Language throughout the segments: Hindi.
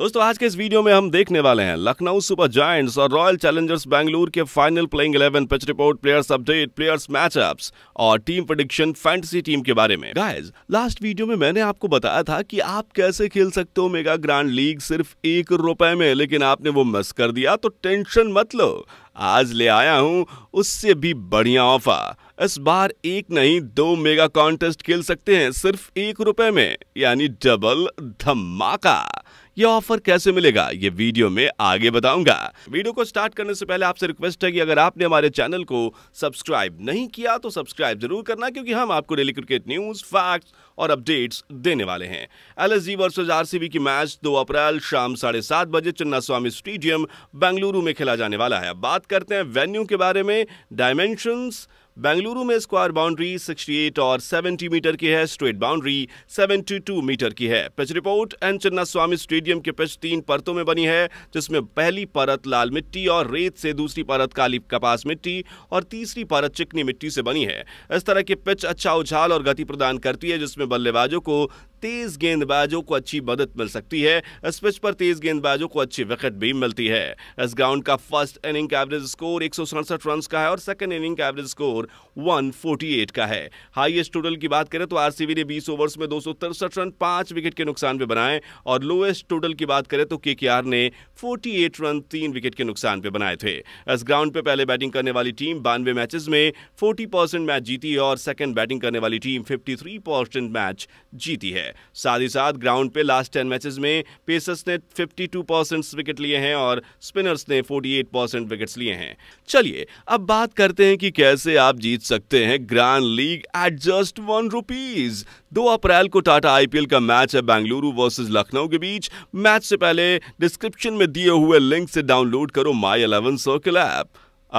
दोस्तों आज के इस वीडियो में हम देखने वाले हैं लखनऊ सुपर जॉय और रॉयल चैलेंजर्स बैंगलोर के final playing 11 pitch report players update players matchups और टीम प्रोडिक्शन फैंटेसी टीम के बारे में गाइस लास्ट वीडियो में मैंने आपको बताया था कि आप कैसे खेल सकते हो मेगा ग्रांड लीग सिर्फ एक रुपए में लेकिन आपने वो मिस कर दिया तो टेंशन मत लो आज ले आया हूँ उससे भी बढ़िया ऑफर इस बार एक नहीं दो मेगा कॉन्टेस्ट खेल सकते हैं सिर्फ एक रुपए में यानी डबल धमाका ये ऑफर कैसे मिलेगा ये वीडियो में आगे बताऊंगा वीडियो को स्टार्ट करने से पहले आपसे रिक्वेस्ट है कि अगर आपने हमारे चैनल को सब्सक्राइब नहीं किया तो सब्सक्राइब जरूर करना क्योंकि हम आपको डेली क्रिकेट न्यूज फैक्ट और अपडेट्स देने वाले हैं एल एस जी की मैच दो अप्रैल शाम साढ़े सात बजे स्वामी स्टेडियम बेंगलुरु में खेला जाने वाला है बात करते हैं वेन्यू के बारे में डायमेंशंस बेंगलुरु में स्क्वायर बाउंड्री 68 और 70 मीटर की है स्ट्रेट बाउंड्री 72 मीटर की है पिच रिपोर्ट एन चन्ना स्वामी स्टेडियम के पिच तीन परतों में बनी है जिसमें पहली परत लाल मिट्टी और रेत से दूसरी परत काली कपास मिट्टी और तीसरी परत चिकनी मिट्टी से बनी है इस तरह की पिच अच्छा उछाल और गति प्रदान करती है जिसमें बल्लेबाजों को तेज गेंदबाजों को अच्छी मदद मिल सकती है इस पिच पर तेज गेंदबाजों को अच्छी विकेट भी मिलती है इस ग्राउंड का फर्स्ट इनिंग का एवरेज स्कोर एक रन का है और सेकेंड इनिंग का एवरेज स्कोर 148 का है हाईएस्ट टोटल की बात करें तो आरसीबी ने 20 ओवर्स में दो रन पांच विकेट के नुकसान पे बनाए और लोएस्ट टोटल की बात करें तो के ने 48 रन तीन विकेट के नुकसान पे बनाए थे इस ग्राउंड पे पहले बैटिंग करने वाली टीम बानवे मैचेस में 40 परसेंट मैच जीती और सेकंड बैटिंग करने वाली टीम 53 परसेंट मैच जीती है साथ ही साथ ग्राउंड पे लास्ट टेन मैचेस में पेसर्स ने 52 परसेंट विकेट लिए हैं और स्पिनर्स ने 48 परसेंट विकेट्स लिए हैं चलिए अब बात करते हैं कि कैसे आप जीत सकते हैं grand league at just one rupees दो अप्रैल को टाटा आईपीएल का मैच है बेंगलुरु वर्सेस लखनऊ के बीच मैच से पहले डिस्क्रिप्शन में दिए हुए लिंक से डाउनलोड करो माई अलेवन सर्कल ऐप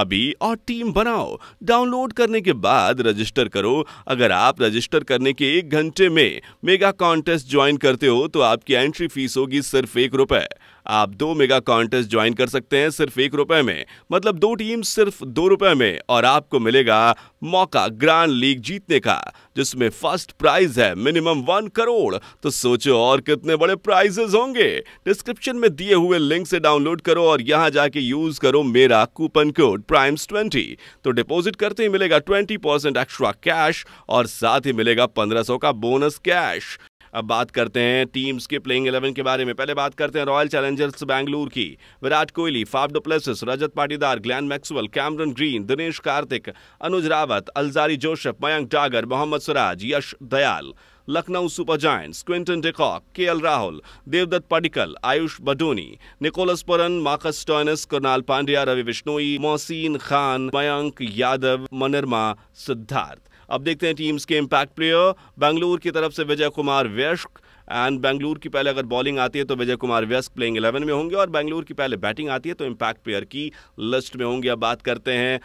अभी और टीम बनाओ डाउनलोड करने के बाद रजिस्टर करो अगर आप रजिस्टर करने के एक घंटे में मेगा कॉन्टेस्ट ज्वाइन करते हो तो आपकी एंट्री फीस होगी सिर्फ एक रुपए आप दो मेगा कॉन्टेस्ट ज्वाइन कर सकते हैं सिर्फ एक रुपए में मतलब दो टीम सिर्फ दो रुपए में और आपको मिलेगा मौका ग्रांड लीग जीतने का जिसमें फर्स्ट प्राइज है मिनिमम वन करोड़ तो सोचो और कितने बड़े प्राइजेस होंगे डिस्क्रिप्शन में दिए हुए लिंक से डाउनलोड करो और यहां जाके यूज करो मेरा कूपन कोड प्राइम्स ट्वेंटी तो डिपॉजिट करते ही मिलेगा ट्वेंटी परसेंट एक्स्ट्रा कैश और साथ ही मिलेगा पंद्रह सौ का बोनस कैश अब बात करते हैं टीम्स के प्लेइंग इलेवन के बारे में पहले बात करते हैं रॉयल चैलेंजर्स बैंगलोर की Virat Kohli Faf du Plessis Rajat Patidar Glenn Maxwell Cameron Green Dinesh Karthik Anuj Rawat Alzarri Joseph Mayank Dagar Mohammed Siraj Yash Dayal Lucknow super जॉय Quinton de Kock K L Rahul Devdutt Padikkal Ayush Badoni Nicholas Pooran Marcus Stoinis Krunal Pandya Ravi Bishnoi Mohsin Khan Mayank Yadav मनरमा सिद्धार्थ अब देखते हैं टीम्स के इम्पैक्ट प्लेयर बेंगलुरु की तरफ से विजय कुमार व्यस्क एंड बेंगलुरु की पहले अगर बॉलिंग आती है तो विजय कुमार व्यस्क प्लेइंग इलेवन में होंगे और बेंगलुरु की पहले बैटिंग आती है तो इम्पैक्ट प्लेयर की लिस्ट में होंगे अब बात करते हैं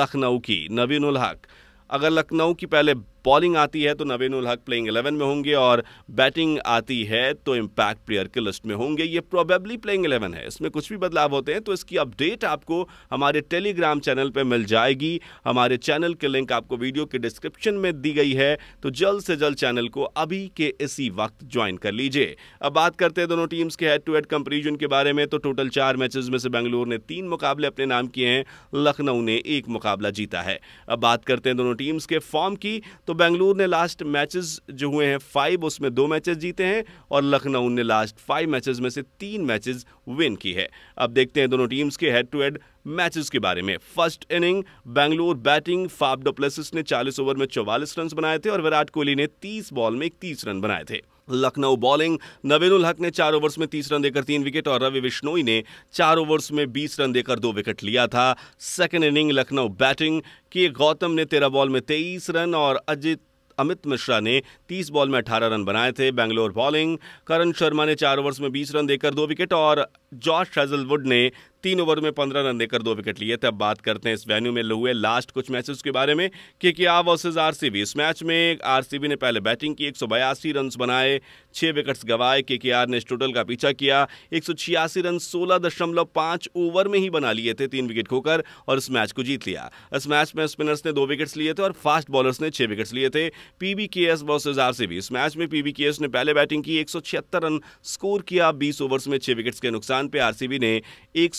लखनऊ की नवीन उल हक अगर लखनऊ की पहले बॉलिंग आती है तो नवीन हक प्लेइंग 11 में होंगे और बैटिंग आती है तो इम्पैक्ट प्लेयर के लिस्ट में होंगे ये प्रोबेबली प्लेइंग 11 है इसमें कुछ भी बदलाव होते हैं तो इसकी अपडेट आपको हमारे टेलीग्राम चैनल पर मिल जाएगी हमारे चैनल के लिंक आपको वीडियो के डिस्क्रिप्शन में दी गई है तो जल्द से जल्द चैनल को अभी के इसी वक्त ज्वाइन कर लीजिए अब बात करते हैं दोनों टीम्स के हेड टू हेड कंपेरिजन के बारे में तो टोटल चार मैचेस में से बेंगलुरु ने तीन मुकाबले अपने नाम किए हैं लखनऊ ने एक मुकाबला जीता है अब बात करते हैं दोनों टीम्स के फॉर्म की तो तो बेंगलुरु ने लास्ट मैचेस जो हुए हैं फाइव उसमें दो मैचेस जीते हैं और लखनऊ ने लास्ट फाइव मैचेस में से तीन मैचेस विन की है अब देखते हैं दोनों टीम्स के हेड टू हेड मैचेस के बारे में first inning Bangalore batting Faf du Plessis ने 40 ओवर में 44 रन बनाए थे और विराट कोहली ने 30 बॉल में इकतीस रन बनाए थे लखनऊ बॉलिंग नवेनुल हक ने चार ओवर्स में तीस रन देकर तीन विकेट और रवि विश्नोई ने चार ओवर्स में बीस रन देकर दो विकेट लिया था सेकेंड इनिंग लखनऊ बैटिंग के गौतम ने तेरह बॉल में तेईस रन और अजित अमित मिश्रा ने 30 बॉल में 18 रन बनाए थे बेंगलोर बॉलिंग करण शर्मा ने चार ओवर्स में 20 रन देकर दो विकेट और जॉर्ज हेजलवुड ने तीन ओवर में पंद्रह रन देकर दो विकेट लिए थे अब बात करते हैं इस वेन्यू में हुए लास्ट कुछ मैचेस के बारे में कि क्या वर्सेज आरसीबी इस मैच में आरसीबी ने पहले बैटिंग की एक सौ बयासी रन बनाए छः विकेट्स गवाए के के ने इस टोटल का पीछा किया एक सौ छियासी रन सोलह दशमलव पाँच ओवर में ही बना लिए थे तीन विकेट खोकर और इस मैच को जीत लिया इस मैच में स्पिनर्स ने दो विकेट्स लिए थे और फास्ट बॉलर्स ने छः विकेट्स लिए थे B K S versus RCB इस मैच में पीबी के एस ने पहले बैटिंग की एक रन स्कोर किया बीस ओवर्स में छः विकेट्स के नुकसान नुकसान पे आरसीबी ने एक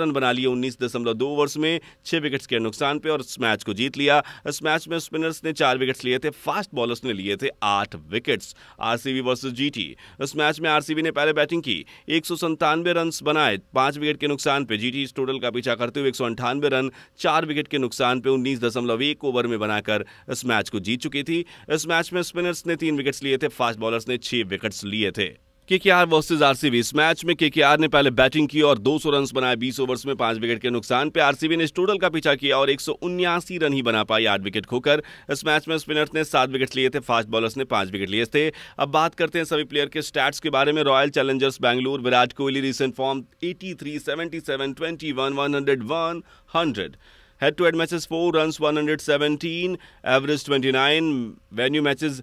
रन बना लिए 19.2 ओवर्स में छह विकेट्स के नुकसान पे और इस मैच को जीत लिया इस मैच में स्पिनर्स ने चार विकेट्स लिए थे फास्ट बॉलर्स ने लिए थे आठ विकेट्स आरसीबी वर्सेस जीटी इस मैच में आरसीबी ने पहले बैटिंग की एक रन बनाए पांच विकेट के नुकसान पे जीटी इस टोटल का पीछा करते हुए एक रन चार विकेट के नुकसान पे उन्नीस ओवर में बनाकर इस मैच को जीत चुकी थी इस मैच में स्पिनर्स ने तीन विकेट्स लिए थे फास्ट बॉलर्स ने छह विकेट्स लिए थे के के आर आरसीबी इस मैच में केकेआर आर ने पहले बैटिंग की और 200 रन बनाए 20 ओवर्स में पांच विकेट के नुकसान पे आरसीबी ने टोटल का पीछा किया और एक रन ही बना पाई आठ विकेट खोकर इस मैच में स्पिनर्स ने सात विकेट लिए थे फास्ट बॉलर्स ने पांच विकेट लिए थे अब बात करते हैं सभी प्लेयर के स्टैट्स के बारे में Royal Challengers Bangalore Virat Kohli recent form eighty three seventy seven twenty one one hundred one hundred head four run one hundred runs average twenty nine venue matches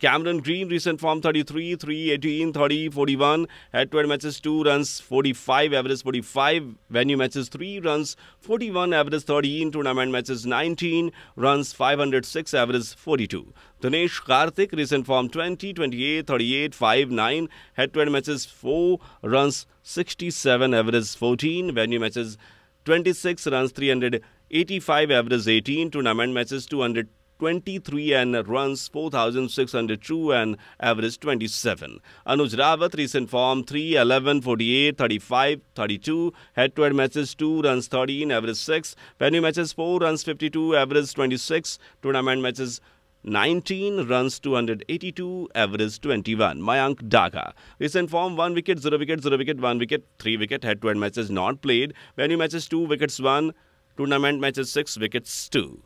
Cameron Green, recent form 33, 3, 18, 30, 41. Head to head matches 2 runs 45, average 45. Venue matches 3 runs 41, average 13. Tournament matches 19, runs 506, average 42. Dinesh Karthik, recent form 20, 28, 38, 5, 9. Head to head matches 4 runs 67, average 14. Venue matches 26 runs 385 average 18 tournament matches 200 23 and runs 4,602 and average 27. Anuj Rawat, recent form 3, 11, 48, 35, 32. Head to head matches 2, runs 13, average 6. Venue matches 4, runs 52, average 26. Tournament matches 19 runs 282 average 21 mayank daga recent form 1 wicket 0 wicket 0 wicket 1 wicket 3 wicket head to head matches not played venue matches 2 wickets 1 tournament matches 6 wickets 2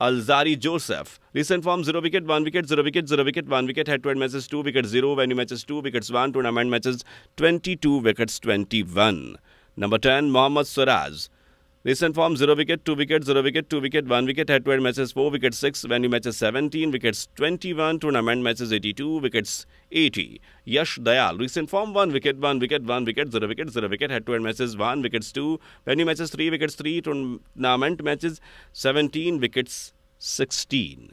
Alzari Joseph. Recent form 0 wicket, 1 wicket, 0 wicket, 0 wicket, 1 wicket, head to head matches 2 wickets 0, venue matches 2 wickets 1, tournament matches 22 wickets 21. Number 10, Mohammad Suraj. Recent form 0 wicket, 2 wicket, 0 wicket, 2 wicket, 1 wicket, head to head matches 4 wickets 6, venue matches 17, wickets 21, tournament matches 82, wickets 80. Yash Dayal, recent form 1 wicket, 1 wicket, 1 wicket, 0 wicket, 0 wicket, head to head matches 1, wickets 2, venue matches 3, wickets 3, tournament matches 17, wickets 16.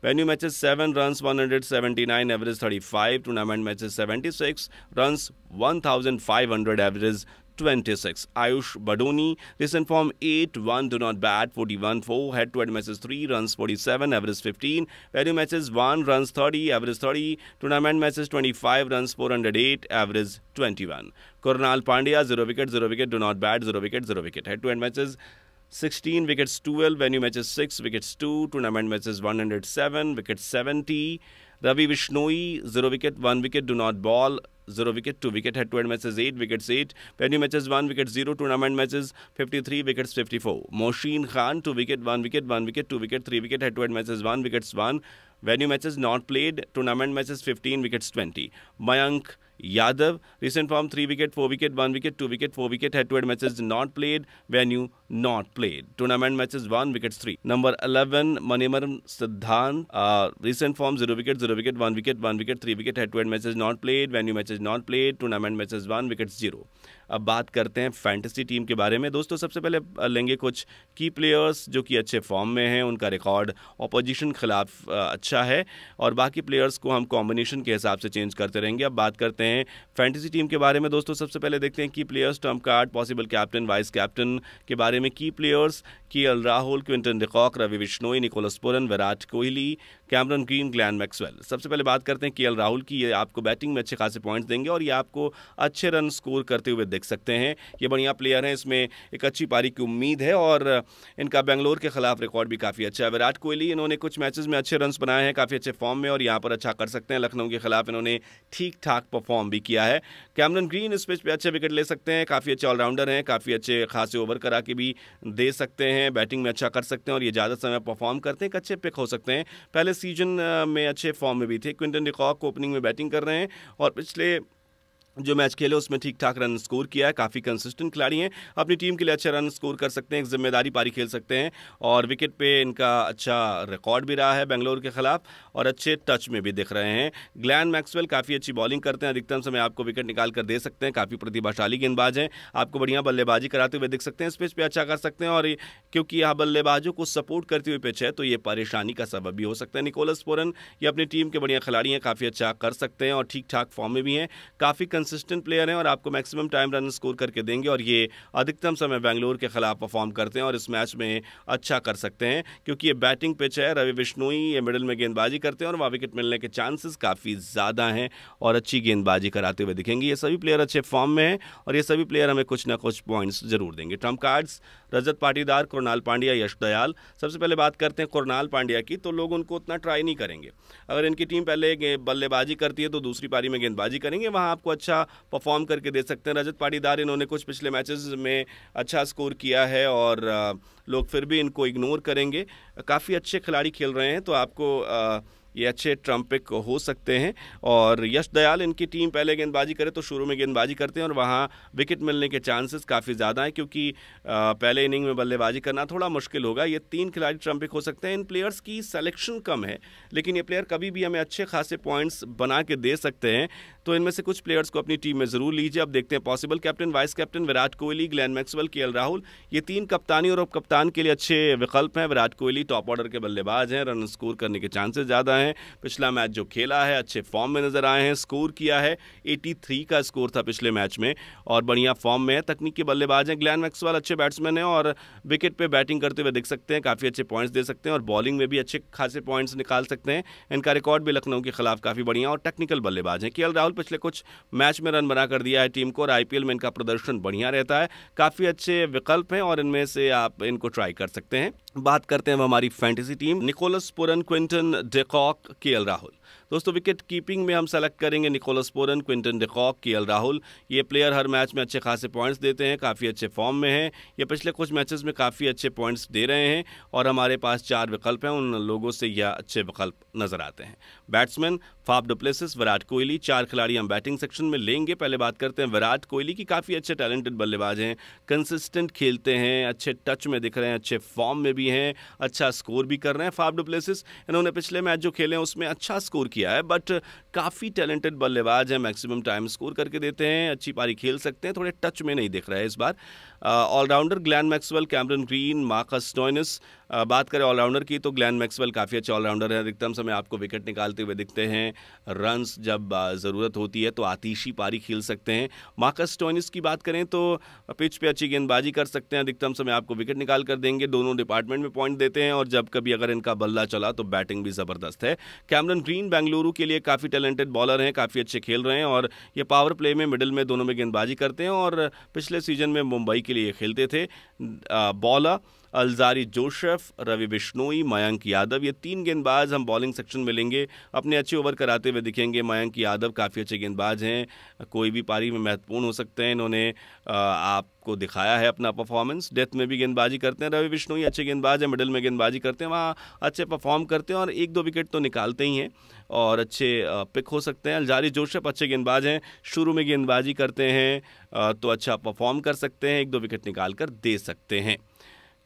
Venue matches 7 runs 179 average 35. Tournament matches 76 runs 1500 average 26. Ayush Badoni, recent form 8-1, do not bat, 41-4, head-to-head matches 3 runs, 47, average 15, value matches 1 runs, 30, average 30, tournament matches 25 runs, 408, average 21. Kornal Pandya, 0 wicket, 0 wicket, do not bat, 0 wicket, 0 wicket, head-to-head matches 16 wickets 12 venue matches 6 wickets 2 tournament matches 107 wickets 70 ravi vishnoi 0 wicket 1 wicket do not ball 0 wicket 2 wicket Head-to-head matches 8 wickets 8 venue matches 1 wicket 0 tournament matches 53 wickets 54 Moshin Khan 2 wicket 1 wicket 1 wicket 2 wicket 3 wicket Head-to-head matches 1 wickets 1 venue matches not played tournament matches 15 wickets 20 Mayank Yadav, recent form, 3 wicket, 4 wicket, 1 wicket, 2 wicket, 4 wicket, head to head matches not played, venue not played. Tournament matches 1 wickets 3. Number 11, Manimaram Siddhan, uh, recent form, 0 wicket, 0 wicket, 1 wicket, 1 wicket, 3 wicket, head to head matches not played, venue matches not played, tournament matches 1 wicket 0. अब बात करते हैं फैंटेसी टीम के बारे में दोस्तों सबसे पहले लेंगे कुछ की प्लेयर्स जो कि अच्छे फॉर्म में हैं उनका रिकॉर्ड अपोजिशन खिलाफ अच्छा है और बाकी प्लेयर्स को हम कॉम्बिनेशन के हिसाब से चेंज करते रहेंगे अब बात करते हैं फैंटेसी टीम के बारे में दोस्तों सबसे पहले देखते हैं की players term card possible captain vice captain के बारे में की players K L Rahul Quinton de Kock Ravi Bishnoi Nicholas Pooran Virat Kohli Cameron Green Glenn Maxwell सबसे पहले बात करते हैं के राहुल की ये आपको बैटिंग में अच्छे खासे पॉइंट्स देंगे और ये आपको अच्छे रन स्कोर करते हुए देख सकते हैं ये बढ़िया प्लेयर हैं इसमें एक अच्छी पारी की उम्मीद है और इनका बेंगलोर के खिलाफ रिकॉर्ड भी काफ़ी अच्छा है विराट कोहली इन्होंने कुछ मैचेस में अच्छे रन बनाए हैं काफ़ी अच्छे फॉर्म में और यहाँ पर अच्छा कर सकते हैं लखनऊ के खिलाफ इन्होंने ठीक ठाक परफॉर्म भी किया है कैमरन ग्रीन इस पिच पर अच्छे विकेट ले सकते हैं काफ़ी अच्छे ऑलराउंडर हैं काफ़ी अच्छे खासे ओवर करा के भी दे सकते हैं बैटिंग में अच्छा कर सकते हैं और ये ज़्यादा समय परफॉर्म करते हैं एक अच्छे पिक हो सकते हैं पहले सीजन में अच्छे फॉर्म में भी थे क्विंटन रिकॉक ओपनिंग में बैटिंग कर रहे हैं और पिछले जो मैच खेले उसमें ठीक ठाक रन स्कोर किया है काफ़ी कंसिस्टेंट खिलाड़ी हैं अपनी टीम के लिए अच्छा रन स्कोर कर सकते हैं एक जिम्मेदारी पारी खेल सकते हैं और विकेट पे इनका अच्छा रिकॉर्ड भी रहा है बेंगलोर के खिलाफ और अच्छे टच में भी दिख रहे हैं ग्लैन मैक्सवेल काफ़ी अच्छी बॉलिंग करते हैं अधिकतम समय आपको विकेट निकाल कर दे सकते हैं काफ़ी प्रतिभाशाली गेंदबाज हैं आपको बढ़िया बल्लेबाजी कराते हुए दिख सकते हैं स्पेस पर अच्छा कर सकते हैं और क्योंकि यह बल्लेबाजों को सपोर्ट करती हुई पिच है तो ये परेशानी का सबब भी हो सकता है निकोलस पोरन ये अपनी टीम के बढ़िया खिलाड़ी हैं काफ़ी अच्छा कर सकते हैं और ठीक ठाक फॉर्म में भी हैं काफ़ी कंसिस्टेंट प्लेयर हैं और आपको मैक्सिमम टाइम रन स्कोर करके देंगे और ये अधिकतम समय बैंगलोर के खिलाफ परफॉर्म करते हैं और इस मैच में अच्छा कर सकते हैं क्योंकि ये बैटिंग पिच है रवि बिश्नोई ये मिडिल में गेंदबाजी करते हैं और वहाँ विकेट मिलने के चांसेस काफ़ी ज़्यादा हैं और अच्छी गेंदबाजी कराते हुए दिखेंगे ये सभी प्लेयर अच्छे फॉर्म में हैं और ये सभी प्लेयर हमें कुछ ना कुछ पॉइंट्स जरूर देंगे ट्रम्प कार्ड्स रजत पाटीदार कुरनाल पांड्या यश दयाल सबसे पहले बात करते हैं कुरनाल पांड्या की तो लोग उनको उतना ट्राई नहीं करेंगे अगर इनकी टीम पहले बल्लेबाजी करती है तो दूसरी पारी में गेंदबाजी करेंगे वहाँ आपको अच्छा अच्छा परफॉर्म करके दे सकते हैं रजत पाटीदार इन्होंने कुछ पिछले मैचेस में अच्छा स्कोर किया है और लोग फिर भी इनको इग्नोर करेंगे काफ़ी अच्छे खिलाड़ी खेल रहे हैं तो आपको ये अच्छे ट्रम्प पिक हो सकते हैं और यश दयाल इनकी टीम पहले गेंदबाजी करे तो शुरू में गेंदबाजी करते हैं और वहाँ विकेट मिलने के चांसेस काफ़ी ज़्यादा हैं क्योंकि पहले इनिंग में बल्लेबाजी करना थोड़ा मुश्किल होगा ये तीन खिलाड़ी ट्रम्प पिक हो सकते हैं इन प्लेयर्स की सलेक्शन कम है लेकिन ये प्लेयर कभी भी हमें अच्छे खासे पॉइंट्स बना के दे सकते हैं तो इनमें से कुछ प्लेयर्स को अपनी टीम में ज़रूर लीजिए अब देखते हैं possible captain vice captain Virat Kohli Glenn Maxwell K Rahul ये तीन कप्तानी और उप कप्तान के लिए अच्छे विकल्प हैं विराट कोहली टॉप ऑर्डर के बल्लेबाज हैं रन स्कोर करने के चांसेस ज़्यादा हैं हैं पिछला मैच जो खेला है अच्छे फॉर्म में नज़र आए हैं स्कोर किया है 83 का स्कोर था पिछले मैच में और बढ़िया फॉर्म में है तकनीकी बल्लेबाज हैं ग्लैन मैक्सवाल अच्छे बैट्समैन हैं और विकेट पर बैटिंग करते हुए दिख सकते हैं काफ़ी अच्छे पॉइंट्स दे सकते हैं और बॉलिंग में भी अच्छे खासे पॉइंट्स निकाल सकते हैं इनका रिकॉर्ड भी लखनऊ के खिलाफ काफ़ी बढ़िया और टेक्निकल बल्लेबाज हैं के राहुल पिछले कुछ मैच में रन बना कर दिया है टीम को और आईपीएल में इनका प्रदर्शन बढ़िया रहता है काफ़ी अच्छे विकल्प हैं और इनमें से आप इनको ट्राई कर सकते हैं बात करते हैं हमारी fantasy team Nicholas Pooran Quinton de Kock talk KL Rahul. दोस्तों विकेट कीपिंग में हम सेलेक्ट करेंगे निकोलस पोरन क्विंटन डिकॉक के राहुल ये प्लेयर हर मैच में अच्छे खासे पॉइंट्स देते हैं काफ़ी अच्छे फॉर्म में हैं ये पिछले कुछ मैचेस में काफ़ी अच्छे पॉइंट्स दे रहे हैं और हमारे पास चार विकल्प हैं उन लोगों से यह अच्छे विकल्प नज़र आते हैं batsman Faf du Plessis Virat Kohli चार खिलाड़ी हम बैटिंग सेक्शन में लेंगे पहले बात करते हैं विराट कोहली की काफ़ी अच्छे टैलेंटेड बल्लेबाज हैं कंसिस्टेंट खेलते हैं अच्छे टच में दिख रहे हैं अच्छे फॉर्म में भी हैं अच्छा स्कोर भी कर रहे हैं फाफ डुप्लेसिस इन्होंने पिछले मैच जो खेले हैं उसमें अच्छा स्कोर किया किया है बट काफ़ी टैलेंटेड बल्लेबाज हैं मैक्सिमम टाइम स्कोर करके देते हैं अच्छी पारी खेल सकते हैं थोड़े टच में नहीं दिख रहा है इस बार allrounder Glenn Maxwell Cameron Green Marcus Stoinis बात करें ऑलराउंडर की तो ग्लैन मैक्सवेल काफ़ी अच्छे ऑलराउंडर है अधिकतम समय आपको विकेट निकालते हुए दिखते हैं रन्स जब ज़रूरत होती है तो आतिशी पारी खेल सकते हैं मार्कस स्टोइनस की बात करें तो पिच पर अच्छी गेंदबाजी कर सकते हैं अधिकतम समय आपको विकेट निकाल कर देंगे दोनों डिपार्टमेंट में पॉइंट देते हैं और जब कभी अगर इनका बल्ला चला तो बैटिंग भी ज़बरदस्त है कैमरन ग्रीन बैंगलोर बेंगलुरु के लिए काफ़ी टैलेंटेड बॉलर हैं काफ़ी अच्छे खेल रहे हैं और ये पावर प्ले में मिडिल में दोनों में गेंदबाजी करते हैं और पिछले सीजन में मुंबई के लिए खेलते थे bowler Alzarri Joseph Ravi Bishnoi Mayank Yadav ये तीन गेंदबाज हम बॉलिंग सेक्शन में लेंगे अपने अच्छे ओवर कराते हुए दिखेंगे मयंक यादव काफ़ी अच्छे गेंदबाज हैं कोई भी पारी में महत्वपूर्ण हो सकते हैं इन्होंने आपको दिखाया है अपना परफॉर्मेंस डेथ में भी गेंदबाजी करते हैं रवि बिश्नोई अच्छे गेंदबाज हैं मिडल में गेंदबाजी करते हैं वहाँ अच्छे परफॉर्म करते हैं और एक दो विकेट तो निकालते ही हैं और अच्छे पिक हो सकते हैं अलजारी जोशफ अच्छे गेंदबाज हैं शुरू में गेंदबाजी करते हैं तो अच्छा परफॉर्म कर सकते हैं एक दो विकेट निकाल कर दे सकते हैं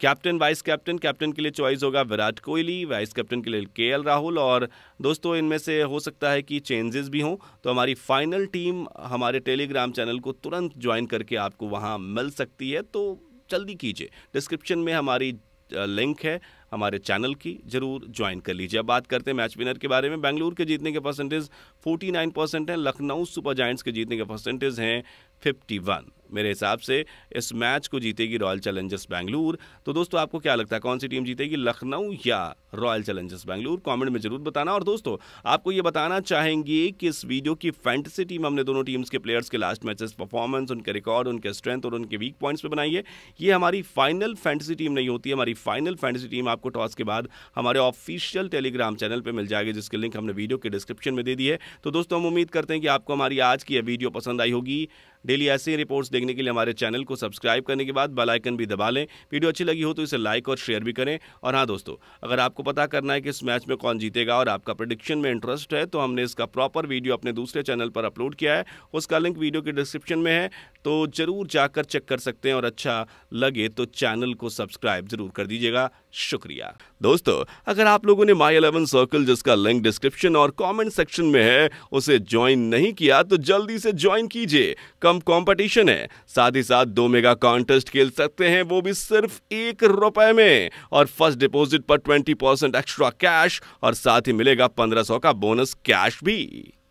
कैप्टन वाइस कैप्टन कैप्टन के लिए चॉइस होगा विराट कोहली वाइस कैप्टन के लिए के राहुल और दोस्तों इनमें से हो सकता है कि चेंजेस भी हों तो हमारी फाइनल टीम हमारे टेलीग्राम चैनल को तुरंत ज्वाइन करके आपको वहाँ मिल सकती है तो जल्दी कीजिए डिस्क्रिप्शन में हमारी लिंक है हमारे चैनल की जरूर ज्वाइन कर लीजिए अब बात करते हैं मैच विनर के बारे में बेंगलुरु के जीतने के परसेंटेज 49 परसेंट हैं लखनऊ सुपर जाइंट्स के जीतने के परसेंटेज हैं 51 मेरे हिसाब से इस मैच को जीतेगी रॉयल चैलेंजर्स बैंगलौर तो दोस्तों आपको क्या लगता है कौन सी टीम जीतेगी लखनऊ या रॉयल चैलेंजर्स बैंगलौर कमेंट में जरूर बताना और दोस्तों आपको ये बताना चाहेंगे कि इस वीडियो की फैंटेसी टीम हमने दोनों टीम्स के प्लेयर्स के लास्ट मैचेस परफॉर्मेंस उनके रिकॉर्ड उनके स्ट्रेंथ और उनके वीक पॉइंट्स पर बनाई है ये हमारी फाइनल फैंटसी टीम नहीं होती हमारी फाइनल फैंटसी टीम आपको टॉस के बाद हमारे ऑफिशियल टेलीग्राम चैनल पर मिल जाएगी जिसकी लिंक हमने वीडियो के डिस्क्रिप्शन में दे दी है तो दोस्तों हम उम्मीद करते हैं कि आपको हमारी आज की यह वीडियो पसंद आई होगी डेली ऐसी रिपोर्ट्स देखने के लिए हमारे चैनल को सब्सक्राइब करने के बाद बेलाइकन भी दबा लें वीडियो अच्छी लगी हो तो इसे लाइक और शेयर भी करें और हाँ दोस्तों अगर आपको पता करना है कि इस मैच में कौन जीतेगा और आपका प्रडिक्शन में इंटरेस्ट है तो हमने इसका प्रॉपर वीडियो अपने दूसरे चैनल पर अपलोड किया है उसका लिंक वीडियो के डिस्क्रिप्शन में है तो ज़रूर जाकर चेक कर सकते हैं और अच्छा लगे तो चैनल को सब्सक्राइब जरूर कर दीजिएगा शुक्रिया दोस्तों अगर आप लोगों ने माई इलेवन सर्कल जिसका लिंक डिस्क्रिप्शन और कमेंट सेक्शन में है उसे ज्वाइन नहीं किया तो जल्दी से ज्वाइन कीजिए कम कंपटीशन है साथ ही साथ दो मेगा कॉन्टेस्ट खेल सकते हैं वो भी सिर्फ एक रुपए में और फर्स्ट डिपॉजिट पर ट्वेंटी परसेंट एक्स्ट्रा कैश और साथ ही मिलेगा पंद्रह सौ का बोनस कैश भी